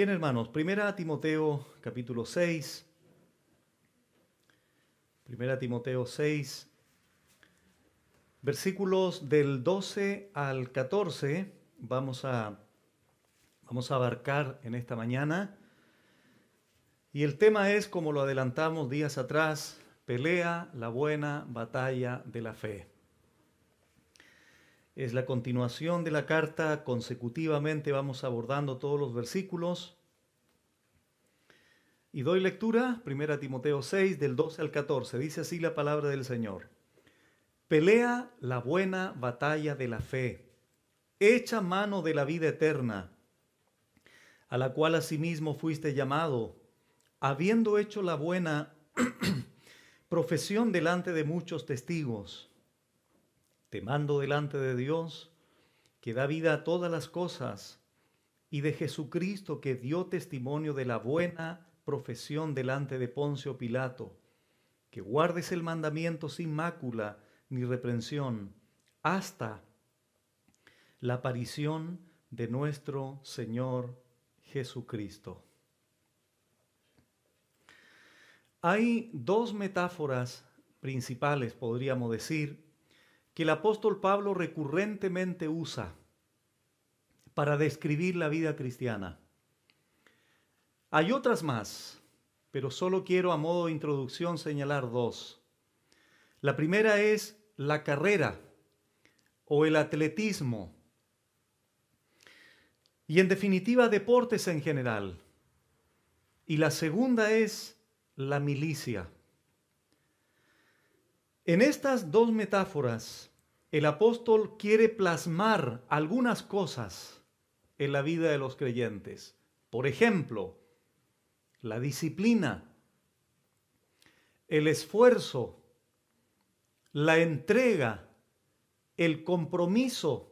Bien, hermanos, primera Timoteo capítulo 6. Primera Timoteo 6, versículos del 12 al 14. Vamos a, vamos a abarcar en esta mañana. Y el tema es, como lo adelantamos días atrás, pelea la buena batalla de la fe. Es la continuación de la carta, consecutivamente vamos abordando todos los versículos. Y doy lectura, 1 Timoteo 6, del 12 al 14. Dice así la palabra del Señor. Pelea la buena batalla de la fe. Echa mano de la vida eterna, a la cual asimismo fuiste llamado, habiendo hecho la buena profesión delante de muchos testigos te mando delante de Dios, que da vida a todas las cosas, y de Jesucristo que dio testimonio de la buena profesión delante de Poncio Pilato, que guardes el mandamiento sin mácula ni reprensión hasta la aparición de nuestro Señor Jesucristo. Hay dos metáforas principales, podríamos decir, que el apóstol Pablo recurrentemente usa para describir la vida cristiana. Hay otras más, pero solo quiero a modo de introducción señalar dos. La primera es la carrera o el atletismo y en definitiva deportes en general. Y la segunda es la milicia. En estas dos metáforas, el apóstol quiere plasmar algunas cosas en la vida de los creyentes. Por ejemplo, la disciplina, el esfuerzo, la entrega, el compromiso,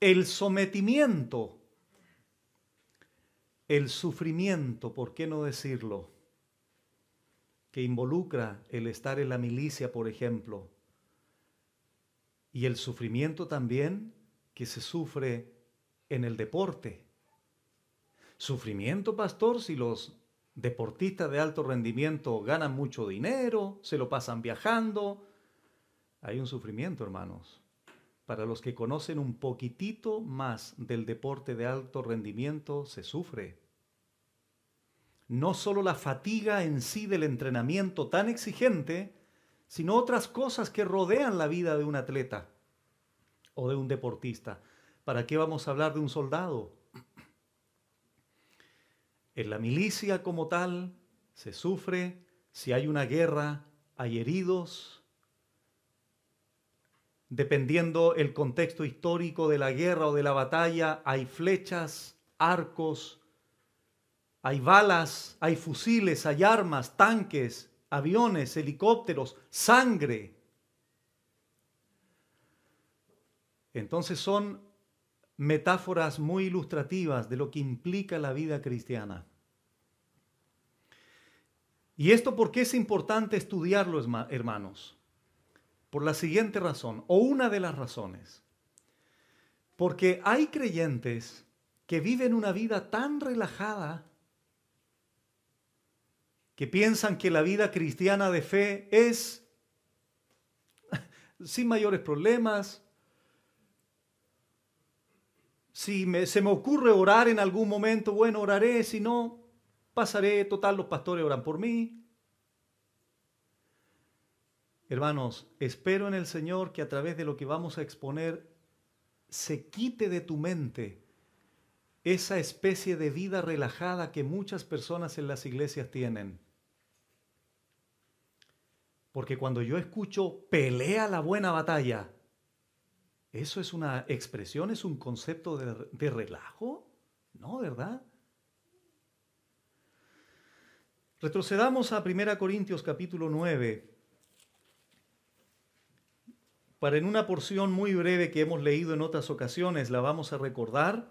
el sometimiento, el sufrimiento, ¿por qué no decirlo? que involucra el estar en la milicia, por ejemplo, y el sufrimiento también que se sufre en el deporte. Sufrimiento, pastor, si los deportistas de alto rendimiento ganan mucho dinero, se lo pasan viajando. Hay un sufrimiento, hermanos. Para los que conocen un poquitito más del deporte de alto rendimiento, se sufre no solo la fatiga en sí del entrenamiento tan exigente, sino otras cosas que rodean la vida de un atleta o de un deportista. ¿Para qué vamos a hablar de un soldado? En la milicia como tal se sufre, si hay una guerra, hay heridos. Dependiendo el contexto histórico de la guerra o de la batalla, hay flechas, arcos, hay balas, hay fusiles, hay armas, tanques, aviones, helicópteros, sangre. Entonces son metáforas muy ilustrativas de lo que implica la vida cristiana. ¿Y esto por qué es importante estudiarlo, hermanos? Por la siguiente razón, o una de las razones. Porque hay creyentes que viven una vida tan relajada que piensan que la vida cristiana de fe es sin mayores problemas. Si se me ocurre orar en algún momento, bueno, oraré, si no, pasaré, total, los pastores oran por mí. Hermanos, espero en el Señor que a través de lo que vamos a exponer se quite de tu mente esa especie de vida relajada que muchas personas en las iglesias tienen. Porque cuando yo escucho pelea la buena batalla, ¿eso es una expresión, es un concepto de, relajo? No, ¿verdad? Retrocedamos a 1 Corintios capítulo 9, para en una porción muy breve que hemos leído en otras ocasiones, la vamos a recordar,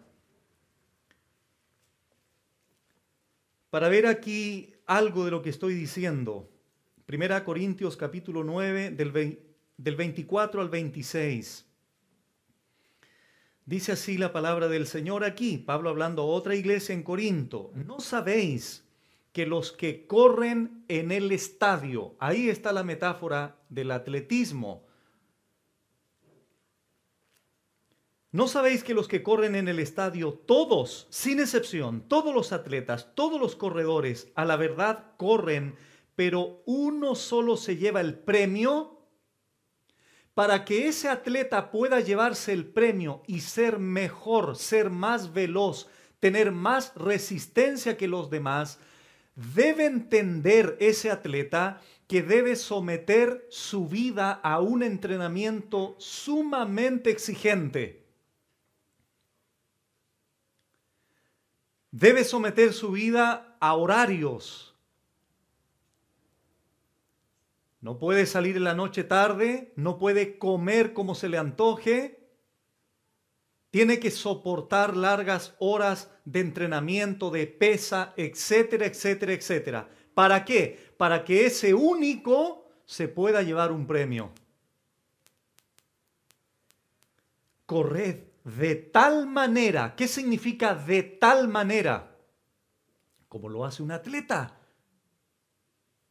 para ver aquí algo de lo que estoy diciendo. Primera Corintios capítulo 9 del, del 24 al 26. Dice así la palabra del Señor aquí, Pablo hablando a otra iglesia en Corinto. No sabéis que los que corren en el estadio, ahí está la metáfora del atletismo. ¿No sabéis que los que corren en el estadio, todos, sin excepción, todos los atletas, todos los corredores, a la verdad corren pero uno solo se lleva el premio. Para que ese atleta pueda llevarse el premio y ser mejor, ser más veloz, tener más resistencia que los demás, debe entender ese atleta que debe someter su vida a un entrenamiento sumamente exigente. Debe someter su vida a horarios No puede salir en la noche tarde, no puede comer como se le antoje. Tiene que soportar largas horas de entrenamiento, de pesa, etcétera, etcétera, etcétera. ¿Para qué? Para que ese único se pueda llevar un premio. Corred de tal manera. ¿Qué significa de tal manera? Como lo hace un atleta.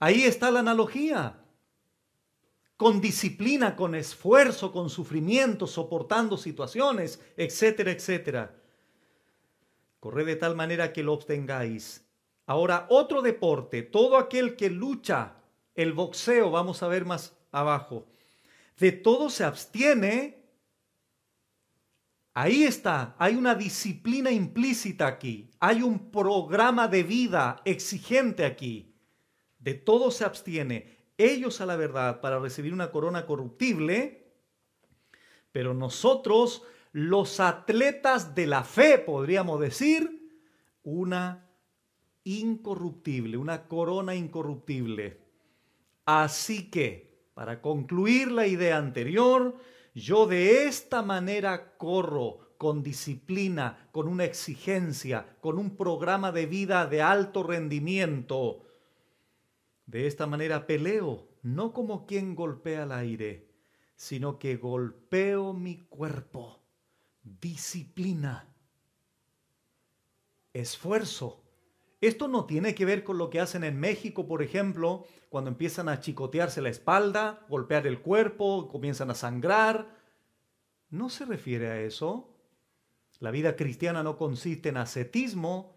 Ahí está la analogía con disciplina, con esfuerzo, con sufrimiento, soportando situaciones, etcétera, etcétera. Corre de tal manera que lo obtengáis. Ahora, otro deporte, todo aquel que lucha, el boxeo, vamos a ver más abajo, de todo se abstiene. Ahí está, hay una disciplina implícita aquí, hay un programa de vida exigente aquí. De todo se abstiene ellos a la verdad para recibir una corona corruptible, pero nosotros, los atletas de la fe, podríamos decir, una incorruptible, una corona incorruptible. Así que, para concluir la idea anterior, yo de esta manera corro con disciplina, con una exigencia, con un programa de vida de alto rendimiento de esta manera peleo, no como quien golpea al aire, sino que golpeo mi cuerpo. Disciplina. Esfuerzo. Esto no tiene que ver con lo que hacen en México, por ejemplo, cuando empiezan a chicotearse la espalda, golpear el cuerpo, comienzan a sangrar. No se refiere a eso. La vida cristiana no consiste en ascetismo.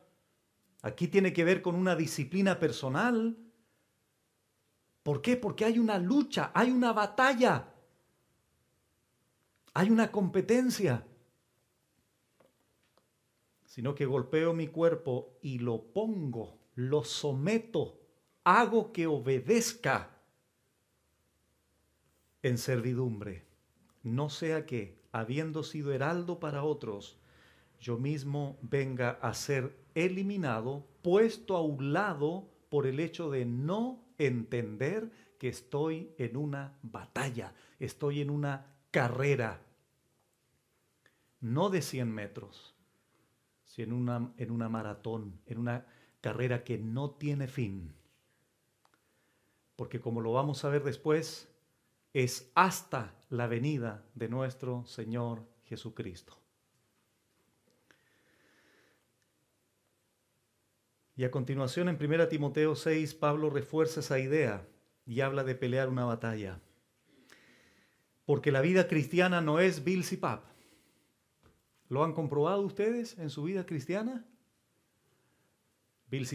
Aquí tiene que ver con una disciplina personal ¿Por qué? Porque hay una lucha, hay una batalla, hay una competencia. Sino que golpeo mi cuerpo y lo pongo, lo someto, hago que obedezca en servidumbre, no sea que, habiendo sido heraldo para otros, yo mismo venga a ser eliminado, puesto a un lado por el hecho de no entender que estoy en una batalla, estoy en una carrera, no de 100 metros, sino en una, en una maratón, en una carrera que no tiene fin. Porque como lo vamos a ver después, es hasta la venida de nuestro Señor Jesucristo. Y a continuación en 1 Timoteo 6, Pablo refuerza esa idea y habla de pelear una batalla. Porque la vida cristiana no es Bill ¿Lo han comprobado ustedes en su vida cristiana? Bill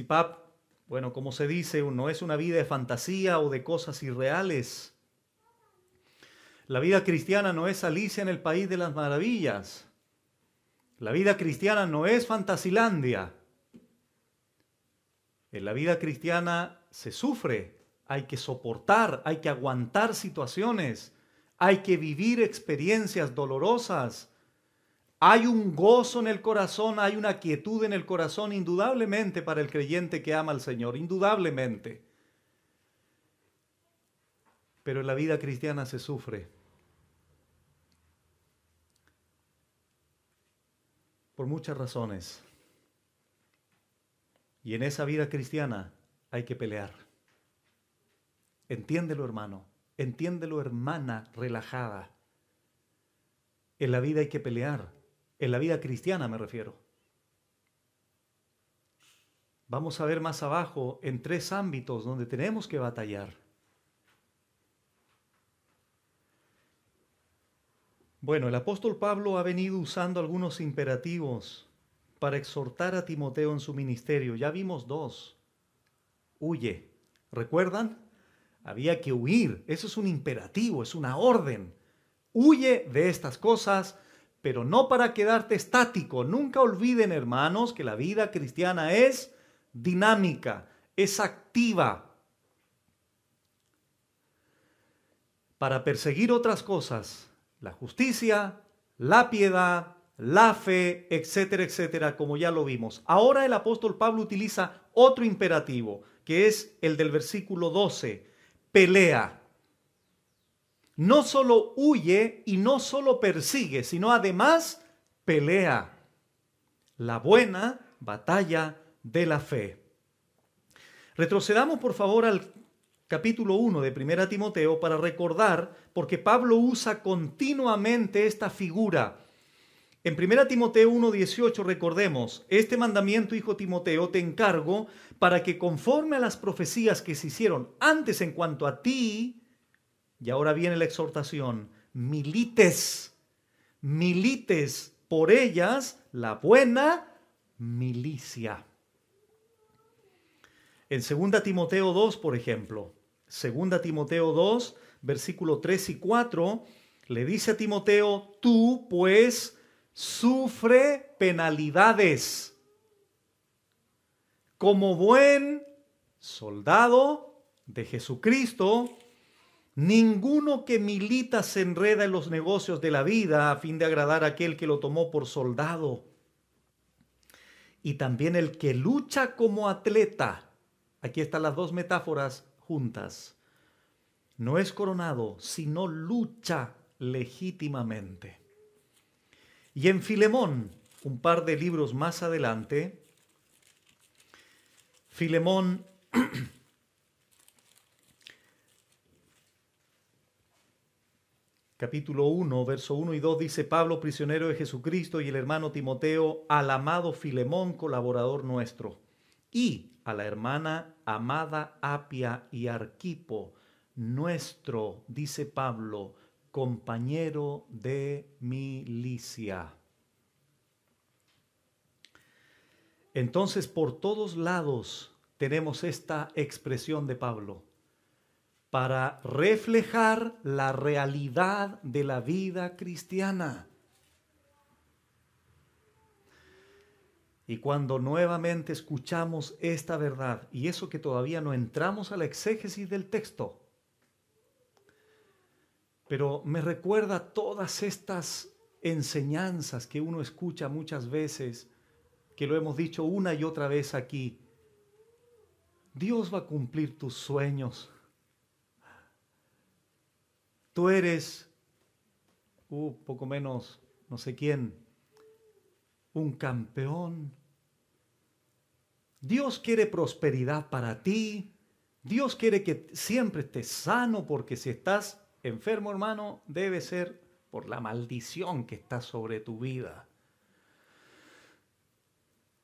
bueno, como se dice, no es una vida de fantasía o de cosas irreales. La vida cristiana no es Alicia en el País de las Maravillas. La vida cristiana no es Fantasilandia. En la vida cristiana se sufre, hay que soportar, hay que aguantar situaciones, hay que vivir experiencias dolorosas. Hay un gozo en el corazón, hay una quietud en el corazón, indudablemente, para el creyente que ama al Señor, indudablemente. Pero en la vida cristiana se sufre. Por muchas razones. Y en esa vida cristiana hay que pelear. Entiéndelo, hermano. Entiéndelo, hermana relajada. En la vida hay que pelear. En la vida cristiana me refiero. Vamos a ver más abajo en tres ámbitos donde tenemos que batallar. Bueno, el apóstol Pablo ha venido usando algunos imperativos para exhortar a Timoteo en su ministerio. Ya vimos dos. Huye. ¿Recuerdan? Había que huir. Eso es un imperativo, es una orden. Huye de estas cosas, pero no para quedarte estático. Nunca olviden, hermanos, que la vida cristiana es dinámica, es activa. Para perseguir otras cosas, la justicia, la piedad, la fe, etcétera, etcétera, como ya lo vimos. Ahora el apóstol Pablo utiliza otro imperativo, que es el del versículo 12, pelea. No solo huye y no solo persigue, sino además pelea. La buena batalla de la fe. Retrocedamos por favor al capítulo 1 de 1 Timoteo para recordar, porque Pablo usa continuamente esta figura en 1 Timoteo 1:18 recordemos, este mandamiento, hijo Timoteo, te encargo para que conforme a las profecías que se hicieron antes en cuanto a ti, y ahora viene la exhortación, milites, milites por ellas la buena milicia. En 2 Timoteo 2, por ejemplo, 2 Timoteo 2, versículo 3 y 4, le dice a Timoteo, tú pues, sufre penalidades. Como buen soldado de Jesucristo, ninguno que milita se enreda en los negocios de la vida a fin de agradar a aquel que lo tomó por soldado. Y también el que lucha como atleta. Aquí están las dos metáforas juntas. No es coronado, sino lucha legítimamente. Y en Filemón, un par de libros más adelante, Filemón capítulo 1, verso 1 y 2 dice Pablo, prisionero de Jesucristo, y el hermano Timoteo, al amado Filemón, colaborador nuestro, y a la hermana amada Apia y Arquipo, nuestro, dice Pablo, compañero de milicia. Entonces, por todos lados tenemos esta expresión de Pablo para reflejar la realidad de la vida cristiana. Y cuando nuevamente escuchamos esta verdad, y eso que todavía no entramos a la exégesis del texto, pero me recuerda todas estas enseñanzas que uno escucha muchas veces, que lo hemos dicho una y otra vez aquí. Dios va a cumplir tus sueños. Tú eres, uh, poco menos, no sé quién, un campeón. Dios quiere prosperidad para ti. Dios quiere que siempre estés sano porque si estás enfermo, hermano, debe ser por la maldición que está sobre tu vida.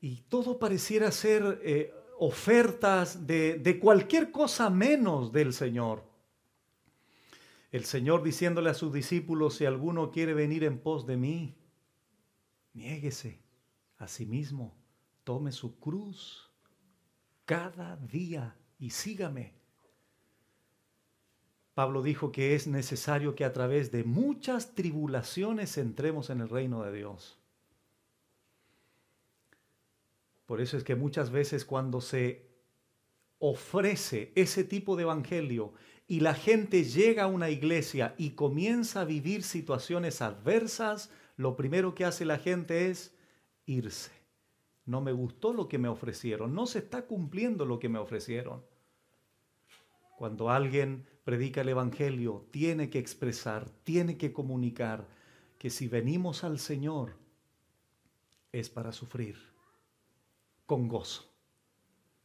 Y todo pareciera ser eh, ofertas de, de cualquier cosa menos del Señor. El Señor diciéndole a sus discípulos, si alguno quiere venir en pos de mí, niéguese a sí mismo, tome su cruz cada día y sígame. Pablo dijo que es necesario que a través de muchas tribulaciones entremos en el reino de Dios. Por eso es que muchas veces cuando se ofrece ese tipo de evangelio y la gente llega a una iglesia y comienza a vivir situaciones adversas, lo primero que hace la gente es irse. No me gustó lo que me ofrecieron, no se está cumpliendo lo que me ofrecieron. Cuando alguien predica el Evangelio, tiene que expresar, tiene que comunicar que si venimos al Señor es para sufrir con gozo,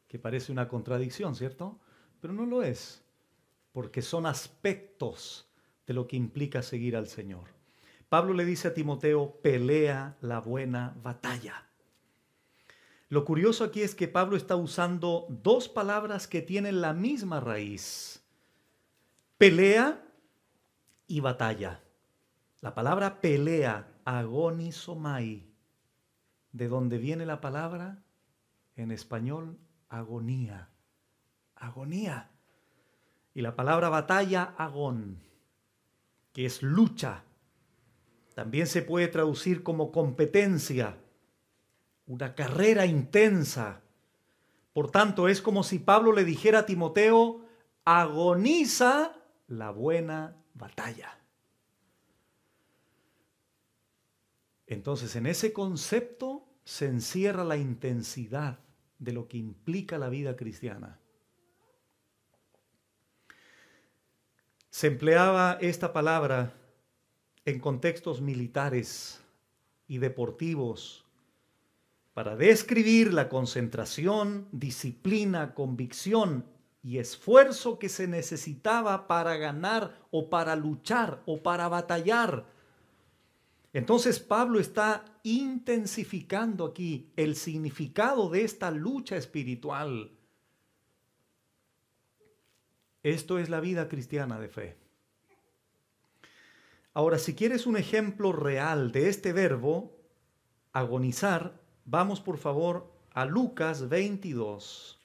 que parece una contradicción, ¿cierto? Pero no lo es, porque son aspectos de lo que implica seguir al Señor. Pablo le dice a Timoteo, pelea la buena batalla. Lo curioso aquí es que Pablo está usando dos palabras que tienen la misma raíz. Pelea y batalla. La palabra pelea, agonizomai, de donde viene la palabra en español agonía. Agonía. Y la palabra batalla, agón, que es lucha. También se puede traducir como competencia, una carrera intensa. Por tanto, es como si Pablo le dijera a Timoteo, agoniza la buena batalla. Entonces, en ese concepto se encierra la intensidad de lo que implica la vida cristiana. Se empleaba esta palabra en contextos militares y deportivos para describir la concentración, disciplina, convicción y esfuerzo que se necesitaba para ganar o para luchar o para batallar. Entonces Pablo está intensificando aquí el significado de esta lucha espiritual. Esto es la vida cristiana de fe. Ahora, si quieres un ejemplo real de este verbo, agonizar, vamos por favor a Lucas 22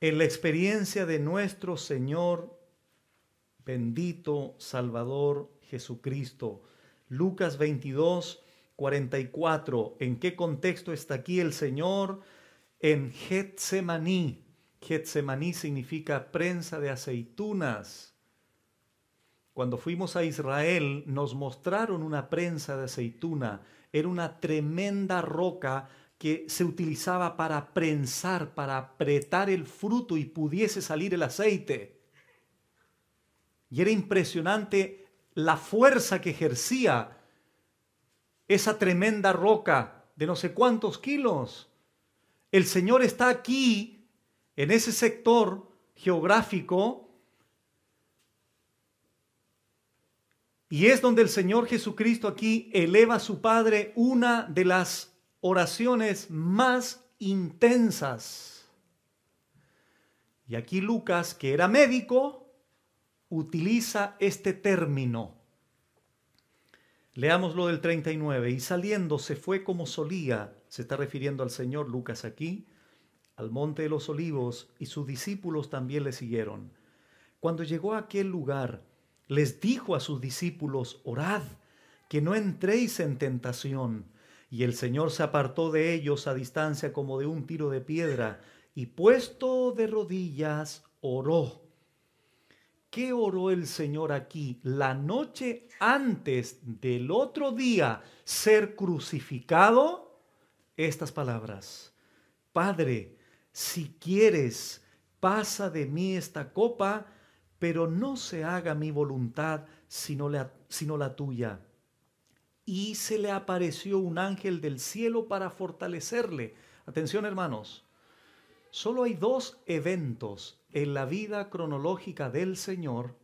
en la experiencia de nuestro Señor, bendito Salvador Jesucristo. Lucas 22, 44. ¿En qué contexto está aquí el Señor? En Getsemaní. Getsemaní significa prensa de aceitunas. Cuando fuimos a Israel nos mostraron una prensa de aceituna. Era una tremenda roca que se utilizaba para prensar, para apretar el fruto y pudiese salir el aceite. Y era impresionante la fuerza que ejercía esa tremenda roca de no sé cuántos kilos. El Señor está aquí, en ese sector geográfico, y es donde el Señor Jesucristo aquí eleva a su Padre una de las oraciones más intensas. Y aquí Lucas, que era médico, utiliza este término. leamos lo del 39. Y saliendo se fue como solía, se está refiriendo al Señor Lucas aquí, al monte de los olivos, y sus discípulos también le siguieron. Cuando llegó a aquel lugar, les dijo a sus discípulos, orad, que no entréis en tentación y el Señor se apartó de ellos a distancia como de un tiro de piedra y puesto de rodillas oró. ¿Qué oró el Señor aquí? La noche antes del otro día ser crucificado, estas palabras. Padre, si quieres, pasa de mí esta copa, pero no se haga mi voluntad sino la, sino la tuya y se le apareció un ángel del cielo para fortalecerle. Atención hermanos, solo hay dos eventos en la vida cronológica del Señor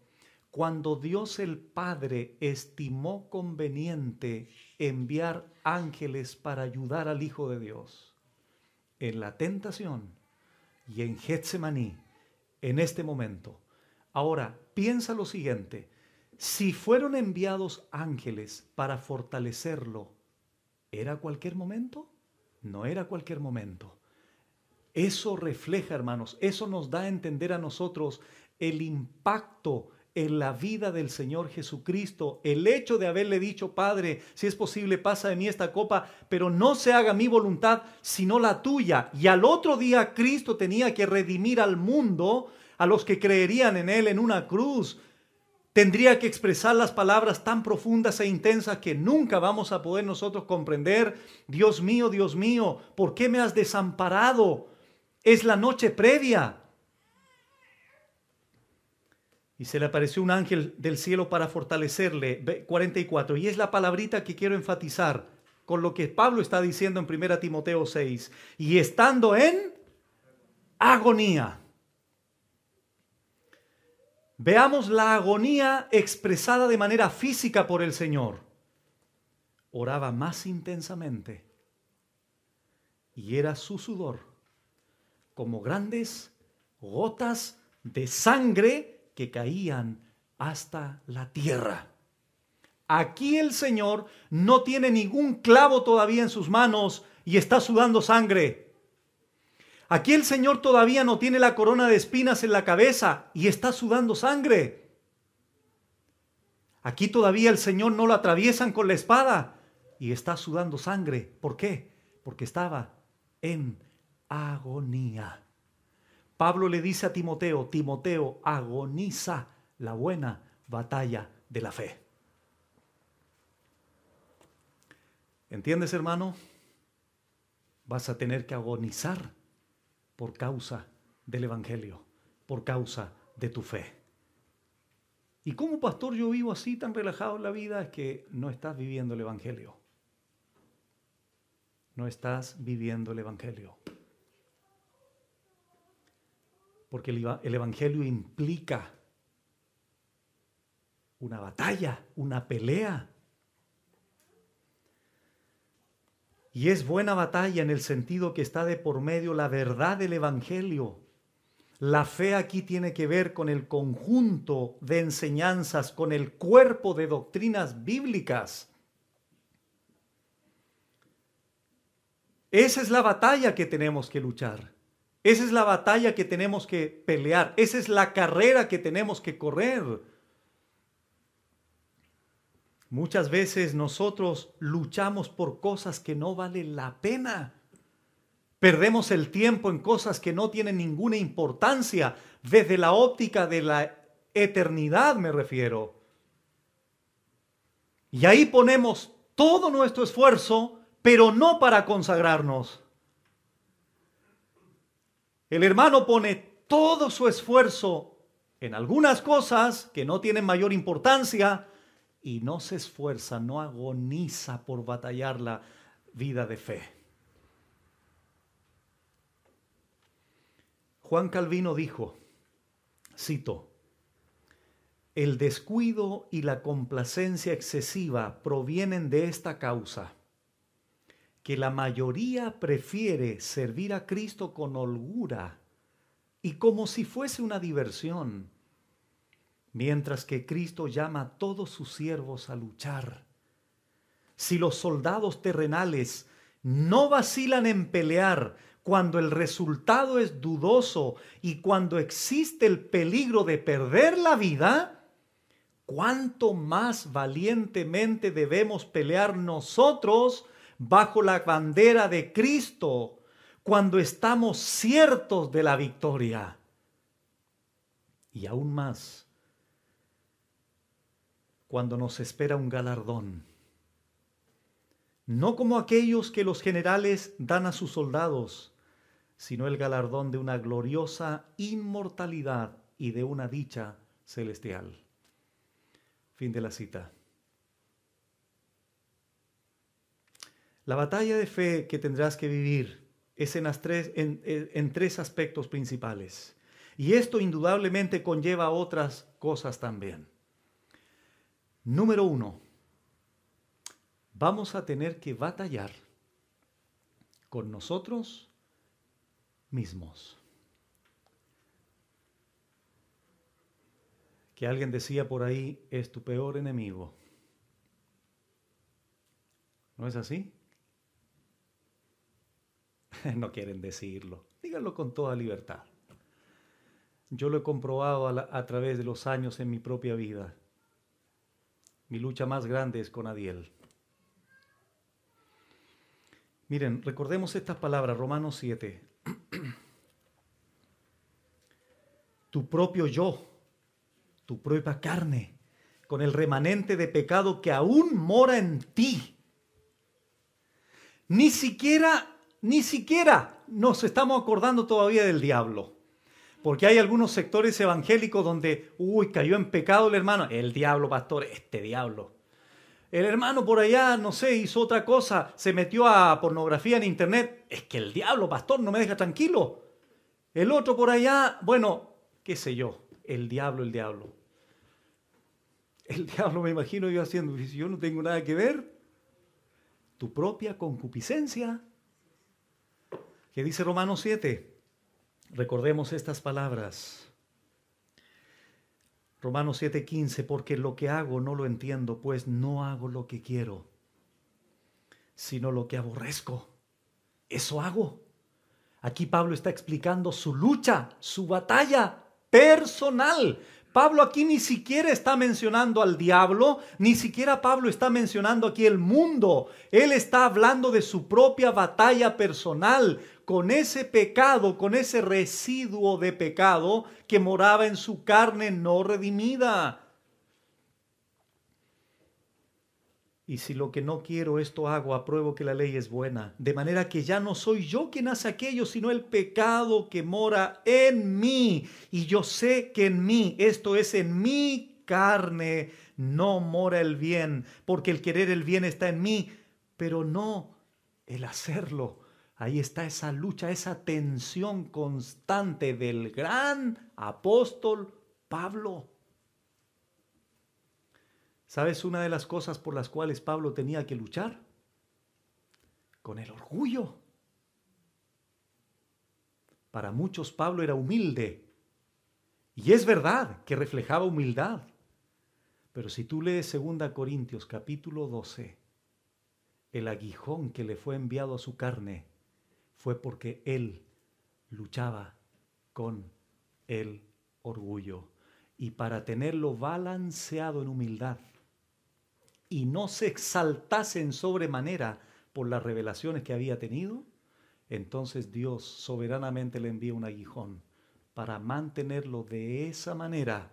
cuando Dios el Padre estimó conveniente enviar ángeles para ayudar al Hijo de Dios. En la tentación y en Getsemaní, en este momento. Ahora, piensa lo siguiente. Si fueron enviados ángeles para fortalecerlo, ¿era cualquier momento? No era cualquier momento. Eso refleja, hermanos, eso nos da a entender a nosotros el impacto en la vida del Señor Jesucristo. El hecho de haberle dicho, Padre, si es posible, pasa de mí esta copa, pero no se haga mi voluntad, sino la tuya. Y al otro día Cristo tenía que redimir al mundo, a los que creerían en Él en una cruz, tendría que expresar las palabras tan profundas e intensas que nunca vamos a poder nosotros comprender. Dios mío, Dios mío, ¿por qué me has desamparado? Es la noche previa. Y se le apareció un ángel del cielo para fortalecerle. 44. Y es la palabrita que quiero enfatizar con lo que Pablo está diciendo en 1 Timoteo 6. Y estando en agonía. Veamos la agonía expresada de manera física por el Señor. Oraba más intensamente y era su sudor como grandes gotas de sangre que caían hasta la tierra. Aquí el Señor no tiene ningún clavo todavía en sus manos y está sudando sangre. Aquí el Señor todavía no tiene la corona de espinas en la cabeza y está sudando sangre. Aquí todavía el Señor no lo atraviesan con la espada y está sudando sangre. ¿Por qué? Porque estaba en agonía. Pablo le dice a Timoteo, Timoteo, agoniza la buena batalla de la fe. ¿Entiendes, hermano? Vas a tener que agonizar por causa del Evangelio, por causa de tu fe. Y como pastor yo vivo así tan relajado en la vida es que no estás viviendo el Evangelio. No estás viviendo el Evangelio. Porque el Evangelio implica una batalla, una pelea Y es buena batalla en el sentido que está de por medio la verdad del Evangelio. La fe aquí tiene que ver con el conjunto de enseñanzas, con el cuerpo de doctrinas bíblicas. Esa es la batalla que tenemos que luchar. Esa es la batalla que tenemos que pelear. Esa es la carrera que tenemos que correr. Muchas veces nosotros luchamos por cosas que no valen la pena. Perdemos el tiempo en cosas que no tienen ninguna importancia desde la óptica de la eternidad, me refiero. Y ahí ponemos todo nuestro esfuerzo, pero no para consagrarnos. El hermano pone todo su esfuerzo en algunas cosas que no tienen mayor importancia, y no se esfuerza, no agoniza por batallar la vida de fe. Juan Calvino dijo, cito, el descuido y la complacencia excesiva provienen de esta causa, que la mayoría prefiere servir a Cristo con holgura y como si fuese una diversión mientras que Cristo llama a todos sus siervos a luchar. Si los soldados terrenales no vacilan en pelear cuando el resultado es dudoso y cuando existe el peligro de perder la vida, ¿cuánto más valientemente debemos pelear nosotros bajo la bandera de Cristo cuando estamos ciertos de la victoria? Y aún más, cuando nos espera un galardón. No como aquellos que los generales dan a sus soldados, sino el galardón de una gloriosa inmortalidad y de una dicha celestial. Fin de la cita. La batalla de fe que tendrás que vivir es en, en tres aspectos principales. Y esto indudablemente conlleva otras cosas también. Número uno, vamos a tener que batallar con nosotros mismos. Que alguien decía por ahí, es tu peor enemigo. ¿No es así? no quieren decirlo. Díganlo con toda libertad. Yo lo he comprobado a, a través de los años en mi propia vida mi lucha más grande es con Adiel. Miren, recordemos estas palabras, Romanos 7. tu propio yo, tu propia carne, con el remanente de pecado que aún mora en ti. Ni siquiera, ni siquiera nos estamos acordando todavía del diablo. Porque hay algunos sectores evangélicos donde, uy, cayó en pecado el hermano. El diablo, pastor, este diablo. El hermano por allá, no sé, hizo otra cosa, se metió a pornografía en internet. Es que el diablo, pastor, no me deja tranquilo. El otro por allá, bueno, qué sé yo, el diablo, el diablo. El diablo me imagino yo haciendo, pues, si yo no tengo nada que ver, tu propia concupiscencia, ¿Qué dice Romanos 7, Recordemos estas palabras. Romanos 7:15, porque lo que hago no lo entiendo, pues no hago lo que quiero, sino lo que aborrezco. Eso hago. Aquí Pablo está explicando su lucha, su batalla personal. Pablo aquí ni siquiera está mencionando al diablo, ni siquiera Pablo está mencionando aquí el mundo. Él está hablando de su propia batalla personal, con ese pecado, con ese residuo de pecado que moraba en su carne no redimida. Y si lo que no quiero esto hago, apruebo que la ley es buena. De manera que ya no soy yo quien hace aquello, sino el pecado que mora en mí. Y yo sé que en mí, esto es en mi carne, no mora el bien, porque el querer el bien está en mí, pero no el hacerlo. Ahí está esa lucha, esa tensión constante del gran apóstol Pablo. ¿Sabes una de las cosas por las cuales Pablo tenía que luchar? Con el orgullo. Para muchos Pablo era humilde. Y es verdad que reflejaba humildad. Pero si tú lees 2 Corintios capítulo 12, el aguijón que le fue enviado a su carne, fue porque él luchaba con el orgullo. Y para tenerlo balanceado en humildad y no se exaltase en sobremanera por las revelaciones que había tenido, entonces Dios soberanamente le envía un aguijón para mantenerlo de esa manera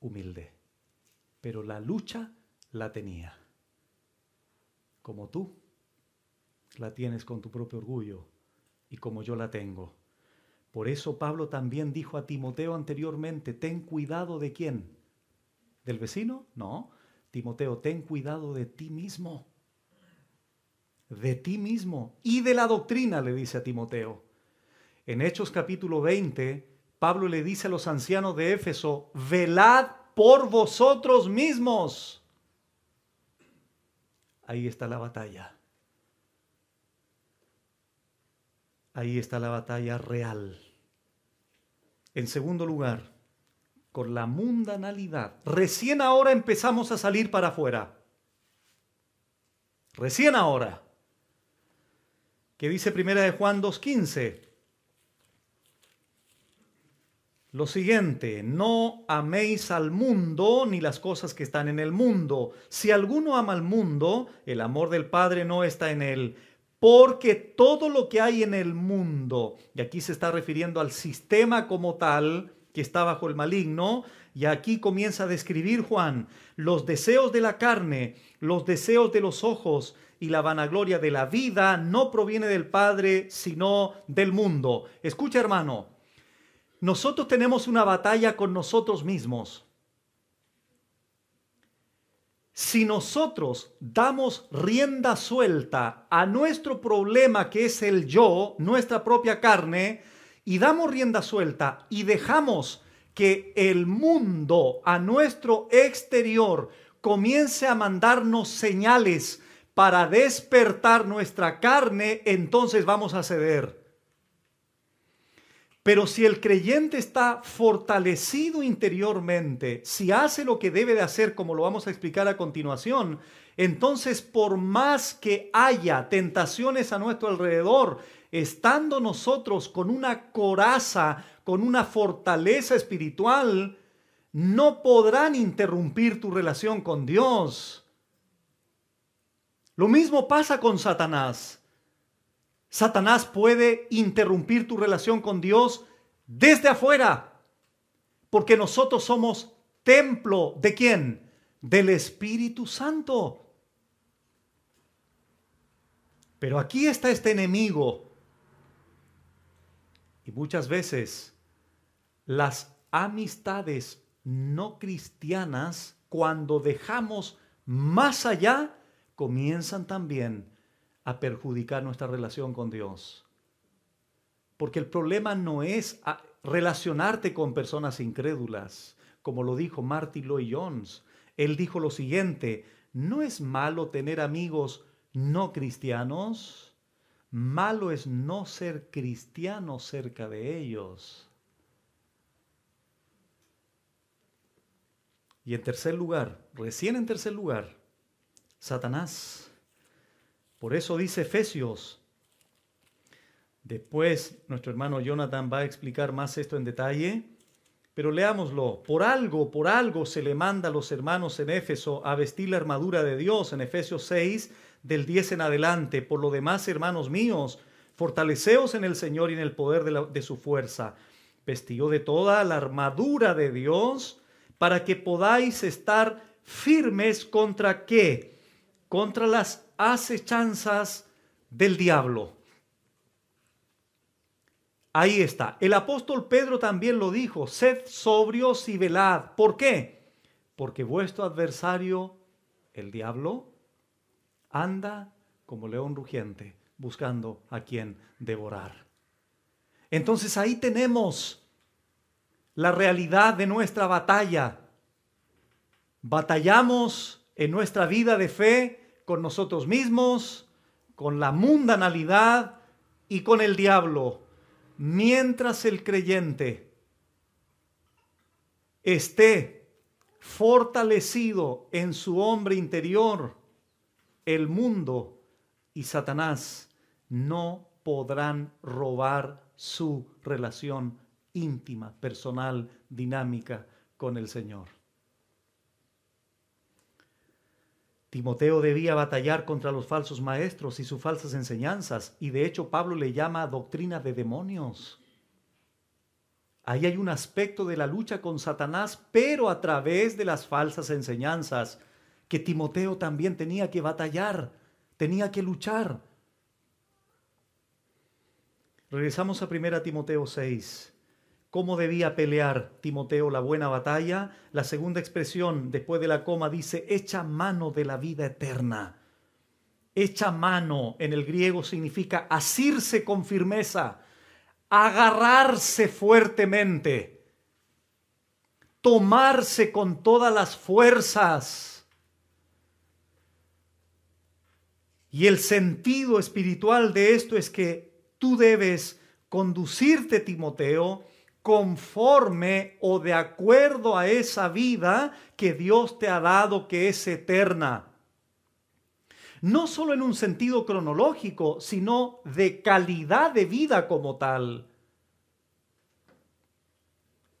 humilde. Pero la lucha la tenía, como tú la tienes con tu propio orgullo y como yo la tengo. Por eso Pablo también dijo a Timoteo anteriormente, ten cuidado de quién. ¿Del vecino? No. Timoteo, ten cuidado de ti mismo. De ti mismo y de la doctrina, le dice a Timoteo. En Hechos capítulo 20, Pablo le dice a los ancianos de Éfeso, velad por vosotros mismos. Ahí está la batalla. Ahí está la batalla real. En segundo lugar, con la mundanalidad. Recién ahora empezamos a salir para afuera. Recién ahora. Que dice primera de Juan 2.15. Lo siguiente, no améis al mundo ni las cosas que están en el mundo. Si alguno ama al mundo, el amor del Padre no está en él porque todo lo que hay en el mundo, y aquí se está refiriendo al sistema como tal, que está bajo el maligno, y aquí comienza a describir Juan los deseos de la carne, los deseos de los ojos y la vanagloria de la vida no proviene del Padre, sino del mundo. Escucha hermano, nosotros tenemos una batalla con nosotros mismos si nosotros damos rienda suelta a nuestro problema que es el yo, nuestra propia carne, y damos rienda suelta y dejamos que el mundo a nuestro exterior comience a mandarnos señales para despertar nuestra carne, entonces vamos a ceder. Pero si el creyente está fortalecido interiormente, si hace lo que debe de hacer, como lo vamos a explicar a continuación, entonces por más que haya tentaciones a nuestro alrededor, estando nosotros con una coraza, con una fortaleza espiritual, no podrán interrumpir tu relación con Dios. Lo mismo pasa con Satanás. Satanás puede interrumpir tu relación con Dios desde afuera, porque nosotros somos templo de quién? Del Espíritu Santo. Pero aquí está este enemigo. Y muchas veces las amistades no cristianas, cuando dejamos más allá, comienzan también a perjudicar nuestra relación con Dios. Porque el problema no es relacionarte con personas incrédulas, como lo dijo Marty Lloyd Jones. Él dijo lo siguiente, no es malo tener amigos no cristianos, malo es no ser cristiano cerca de ellos. Y en tercer lugar, recién en tercer lugar, Satanás por eso dice Efesios. Después nuestro hermano Jonathan va a explicar más esto en detalle, pero leámoslo. Por algo, por algo se le manda a los hermanos en Éfeso a vestir la armadura de Dios en Efesios 6, del 10 en adelante. Por lo demás, hermanos míos, fortaleceos en el Señor y en el poder de, su fuerza. Vestido de toda la armadura de Dios para que podáis estar firmes contra qué? Contra las chanzas del diablo. Ahí está. El apóstol Pedro también lo dijo, sed sobrios y velad. ¿Por qué? Porque vuestro adversario, el diablo, anda como león rugiente, buscando a quien devorar. Entonces ahí tenemos la realidad de nuestra batalla. Batallamos en nuestra vida de fe con nosotros mismos, con la mundanalidad y con el diablo, mientras el creyente esté fortalecido en su hombre interior, el mundo y Satanás no podrán robar su relación íntima, personal, dinámica con el Señor. Timoteo debía batallar contra los falsos maestros y sus falsas enseñanzas, y de hecho Pablo le llama doctrina de demonios. Ahí hay un aspecto de la lucha con Satanás, pero a través de las falsas enseñanzas, que Timoteo también tenía que batallar, tenía que luchar. Regresamos a 1 Timoteo 6 cómo debía pelear Timoteo la buena batalla. La segunda expresión, después de la coma, dice, echa mano de la vida eterna. Echa mano en el griego significa asirse con firmeza, agarrarse fuertemente, tomarse con todas las fuerzas. Y el sentido espiritual de esto es que tú debes conducirte, Timoteo, conforme o de acuerdo a esa vida que Dios te ha dado que es eterna. No solo en un sentido cronológico, sino de calidad de vida como tal.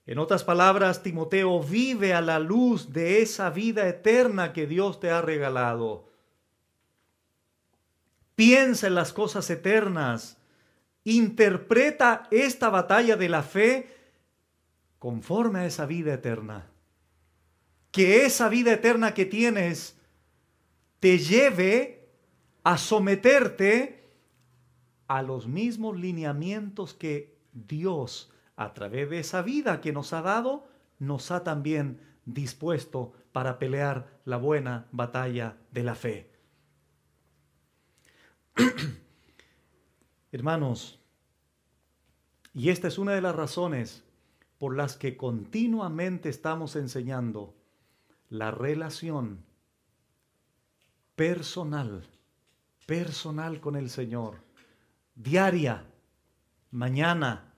En otras palabras, Timoteo, vive a la luz de esa vida eterna que Dios te ha regalado. Piensa en las cosas eternas. Interpreta esta batalla de la fe conforme a esa vida eterna. Que esa vida eterna que tienes te lleve a someterte a los mismos lineamientos que Dios, a través de esa vida que nos ha dado, nos ha también dispuesto para pelear la buena batalla de la fe. Hermanos, y esta es una de las razones por las que continuamente estamos enseñando, la relación personal, personal con el Señor, diaria, mañana,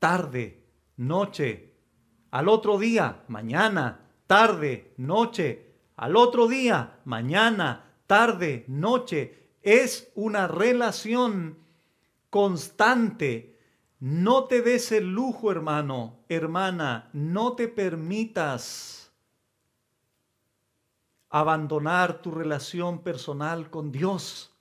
tarde, noche, al otro día, mañana, tarde, noche, al otro día, mañana, tarde, noche. Es una relación constante, no te des el lujo, hermano, hermana, no te permitas abandonar tu relación personal con Dios.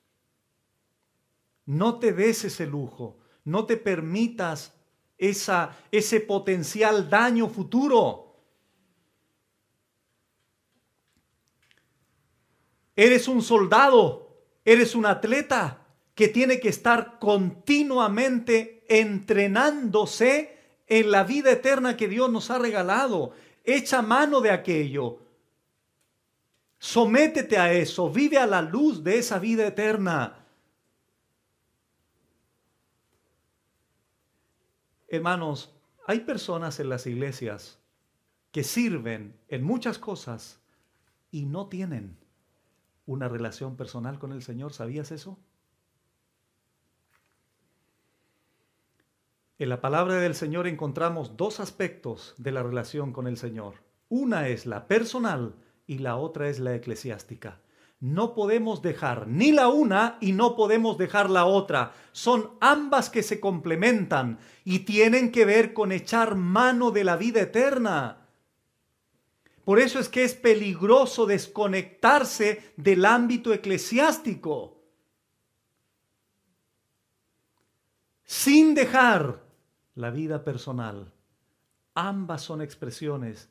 No te des ese lujo, no te permitas ese potencial daño futuro. Eres un soldado, eres un atleta, que tiene que estar continuamente entrenándose en la vida eterna que Dios nos ha regalado. Echa mano de aquello. Sométete a eso. Vive a la luz de esa vida eterna. Hermanos, hay personas en las iglesias que sirven en muchas cosas y no tienen una relación personal con el Señor. ¿Sabías eso? En la palabra del Señor encontramos dos aspectos de la relación con el Señor. Una es la personal y la otra es la eclesiástica. No podemos dejar ni la una y no podemos dejar la otra. Son ambas que se complementan y tienen que ver con echar mano de la vida eterna. Por eso es que es peligroso desconectarse del ámbito eclesiástico. Sin dejar la vida personal. Ambas son expresiones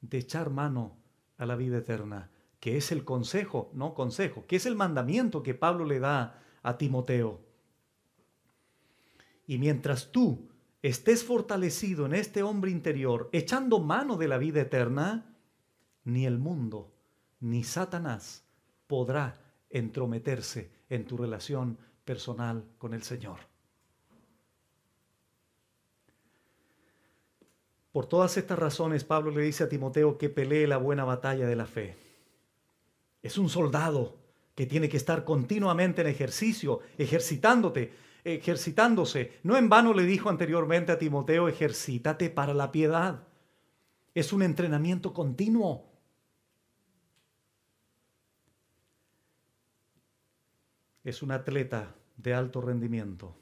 de echar mano a la vida eterna, que es el consejo, no consejo, que es el mandamiento que Pablo le da a Timoteo. Y mientras tú estés fortalecido en este hombre interior, echando mano de la vida eterna, ni el mundo, ni Satanás podrá entrometerse en tu relación personal con el Señor. Por todas estas razones, Pablo le dice a Timoteo que pelee la buena batalla de la fe. Es un soldado que tiene que estar continuamente en ejercicio, ejercitándote, ejercitándose. No en vano le dijo anteriormente a Timoteo, ejercítate para la piedad. Es un entrenamiento continuo. Es un atleta de alto rendimiento.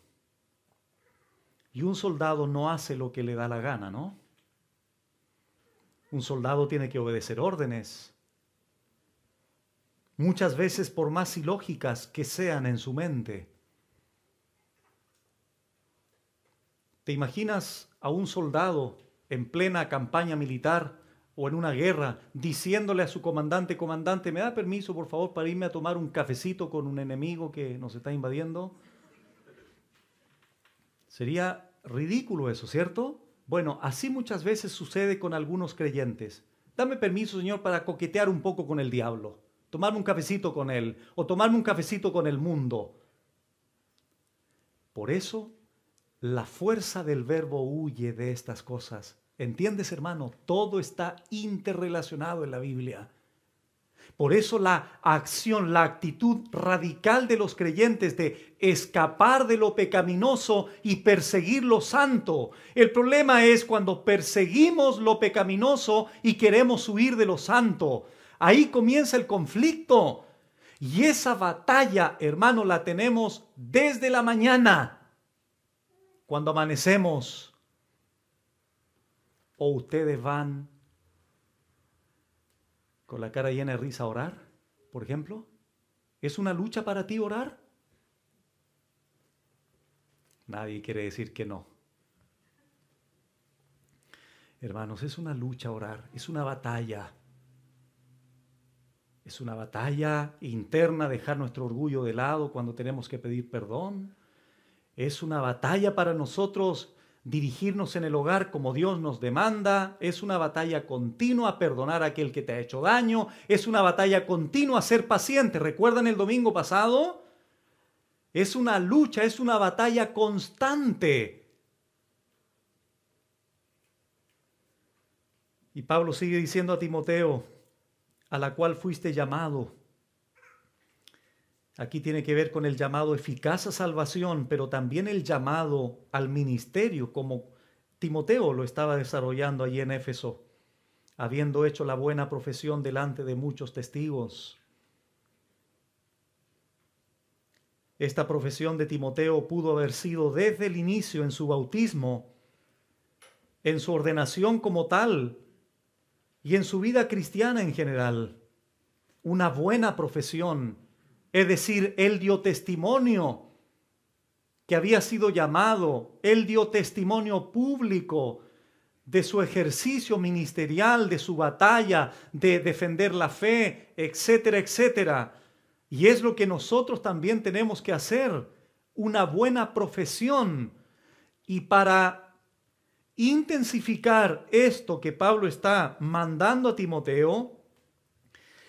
Y un soldado no hace lo que le da la gana, ¿no? Un soldado tiene que obedecer órdenes. Muchas veces por más ilógicas que sean en su mente. ¿Te imaginas a un soldado en plena campaña militar o en una guerra diciéndole a su comandante, comandante, ¿me da permiso por favor para irme a tomar un cafecito con un enemigo que nos está invadiendo? Sería ridículo eso, ¿cierto? Bueno, así muchas veces sucede con algunos creyentes. Dame permiso, Señor, para coquetear un poco con el diablo, tomarme un cafecito con él o tomarme un cafecito con el mundo. Por eso, la fuerza del verbo huye de estas cosas. ¿Entiendes, hermano? Todo está interrelacionado en la Biblia. Por eso la acción, la actitud radical de los creyentes de escapar de lo pecaminoso y perseguir lo santo. El problema es cuando perseguimos lo pecaminoso y queremos huir de lo santo. Ahí comienza el conflicto. Y esa batalla, hermano, la tenemos desde la mañana, cuando amanecemos. O ustedes van con la cara llena de risa orar, por ejemplo? ¿Es una lucha para ti orar? Nadie quiere decir que no. Hermanos, es una lucha orar, es una batalla. Es una batalla interna dejar nuestro orgullo de lado cuando tenemos que pedir perdón. Es una batalla para nosotros dirigirnos en el hogar como Dios nos demanda, es una batalla continua perdonar a aquel que te ha hecho daño, es una batalla continua ser paciente. ¿Recuerdan el domingo pasado? Es una lucha, es una batalla constante. Y Pablo sigue diciendo a Timoteo, a la cual fuiste llamado Aquí tiene que ver con el llamado eficaz a salvación, pero también el llamado al ministerio, como Timoteo lo estaba desarrollando allí en Éfeso, habiendo hecho la buena profesión delante de muchos testigos. Esta profesión de Timoteo pudo haber sido desde el inicio en su bautismo, en su ordenación como tal y en su vida cristiana en general. Una buena profesión es decir, él dio testimonio que había sido llamado, él dio testimonio público de su ejercicio ministerial, de su batalla, de defender la fe, etcétera, etcétera. Y es lo que nosotros también tenemos que hacer, una buena profesión. Y para intensificar esto que Pablo está mandando a Timoteo,